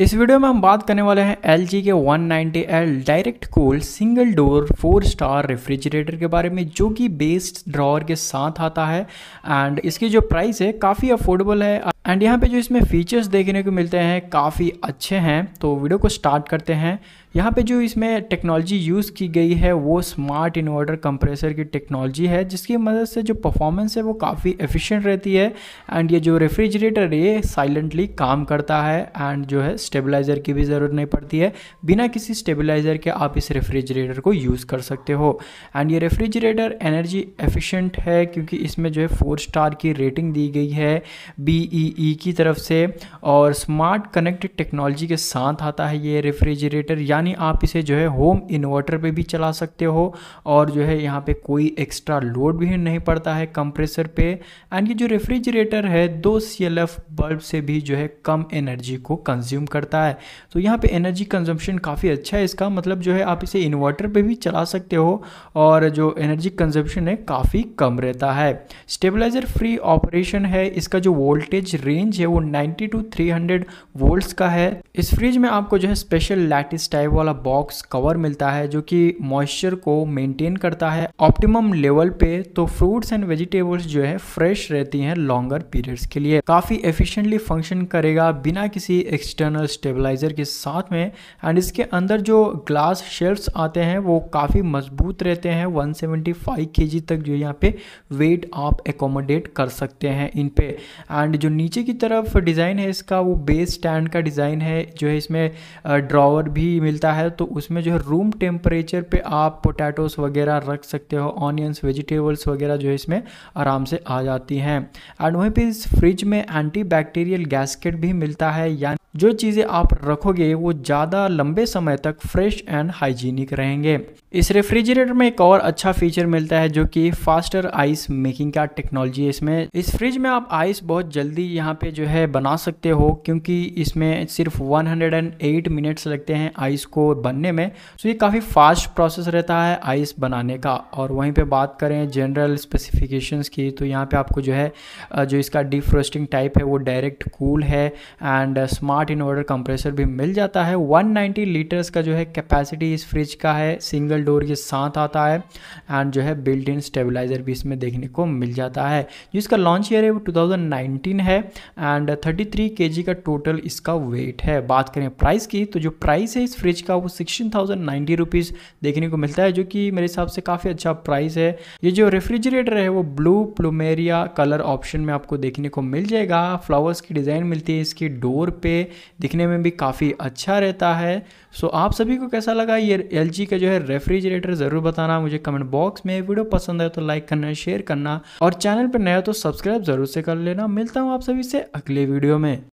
इस वीडियो में हम बात करने वाले हैं एल जी के 190L direct cool single door four star refrigerator के बारे में जो कि बेस्ड ड्रॉवर के साथ आता है एंड इसकी जो प्राइस है काफ़ी अफोर्डेबल है एंड यहाँ पे जो इसमें फीचर्स देखने को मिलते हैं काफ़ी अच्छे हैं तो वीडियो को स्टार्ट करते हैं यहाँ पे जो इसमें टेक्नोलॉजी यूज़ की गई है वो स्मार्ट इन्वर्टर कंप्रेसर की टेक्नोलॉजी है जिसकी मदद से जो परफॉर्मेंस है वो काफ़ी एफिशिएंट रहती है एंड ये जो रेफ्रिजरेटर ये साइलेंटली काम करता है एंड जो है स्टेबलाइज़र की भी ज़रूरत नहीं पड़ती है बिना किसी स्टेबलाइज़र के आप इस रेफ्रिजरेटर को यूज़ कर सकते हो एंड ये रेफ्रिजरेटर एनर्जी एफिशेंट है क्योंकि इसमें जो है फोर स्टार की रेटिंग दी गई है बी ई ई की तरफ से और स्मार्ट कनेक्टेड टेक्नोलॉजी के साथ आता है ये रेफ्रिजरेटर या यानी आप इसे जो है होम इन्वर्टर पे भी चला सकते हो और जो है यहाँ पे कोई एक्स्ट्रा लोड भी नहीं पड़ता है कंप्रेसर पे एंड ये जो रेफ्रिजरेटर है दो सी बल्ब से भी जो है कम एनर्जी को कंज्यूम करता है तो यहाँ पे एनर्जी कंजम्पशन काफ़ी अच्छा है इसका मतलब जो है आप इसे इन्वर्टर पर भी चला सकते हो और जो एनर्जी कंजम्पशन है काफ़ी कम रहता है स्टेबलाइजर फ्री ऑपरेशन है इसका जो वोल्टेज रेंज है वो नाइन्टी टू हंड्रेड वोल्ट्स का है इस फ्रिज में आपको जो है स्पेशल लैटिस टाइप वाला बॉक्स कवर मिलता है जो कि मॉइस्चर को मेंटेन करता है ऑप्टिमम लेवल पे तो फ्रूट्स एंड वेजिटेबल्स जो है फ्रेश रहती हैं लॉन्गर पीरियड्स के लिए काफ़ी एफिशिएंटली फंक्शन करेगा बिना किसी एक्सटर्नल स्टेबलाइजर के साथ में एंड इसके अंदर जो ग्लास शेल्फ आते हैं वो काफ़ी मजबूत रहते हैं वन सेवेंटी तक जो यहाँ पे वेट आप एकोमोडेट कर सकते हैं इन पे एंड जो नीचे की तरफ डिज़ाइन है इसका वो बेस स्टैंड का डिज़ाइन है जो है इसमें ड्रॉवर भी मिल मिलता है तो उसमें जो है रूम टेम्परेचर पे आप पोटैटोस वगैरह रख सकते हो ऑनियंस वेजिटेबल्स वगैरह जो है इसमें आराम से आ जाती हैं एंड वहीं पे इस फ्रिज में एंटी बैक्टीरियल गैसकेट भी मिलता है यानी जो चीज़ें आप रखोगे वो ज़्यादा लंबे समय तक फ्रेश एंड हाइजीनिक रहेंगे इस रेफ्रिजरेटर में एक और अच्छा फीचर मिलता है जो कि फास्टर आइस मेकिंग का टेक्नोलॉजी है इसमें इस फ्रिज में आप आइस बहुत जल्दी यहाँ पे जो है बना सकते हो क्योंकि इसमें सिर्फ 108 मिनट्स लगते हैं आइस को बनने में तो ये काफ़ी फास्ट प्रोसेस रहता है आइस बनाने का और वहीं पे बात करें जनरल स्पेसिफिकेशंस की तो यहाँ पर आपको जो है जो इसका डिफ्रोस्टिंग टाइप है वो डायरेक्ट कूल है एंड स्मार्ट इन्वर्टर कंप्रेसर भी मिल जाता है वन लीटर्स का जो है कैपेसिटी इस फ्रिज का है सिंगल ट्रैक्टरल डोर के साथ आता है एंड जो है बिल्ट इन स्टेबलाइज़र भी इसमें देखने को मिल जाता है जिसका लॉन्च ईयर है वो 2019 है एंड 33 केजी का टोटल इसका वेट है बात करें प्राइस की तो जो प्राइस है इस फ्रिज का वो सिक्सटीन देखने को मिलता है जो कि मेरे हिसाब से काफ़ी अच्छा प्राइस है ये जो रेफ्रिजरेटर है वो ब्लू प्लूमेरिया कलर ऑप्शन में आपको देखने को मिल जाएगा फ्लावर्स की डिज़ाइन मिलती है इसकी डोर पे दिखने में भी काफ़ी अच्छा रहता है सो so, आप सभी को कैसा लगा ये एल का जो है रेफ्रिजरेटर ज़रूर बताना मुझे कमेंट बॉक्स में वीडियो पसंद है तो लाइक करना शेयर करना और चैनल पर नया तो सब्सक्राइब ज़रूर से कर लेना मिलता हूँ आप सभी से अगले वीडियो में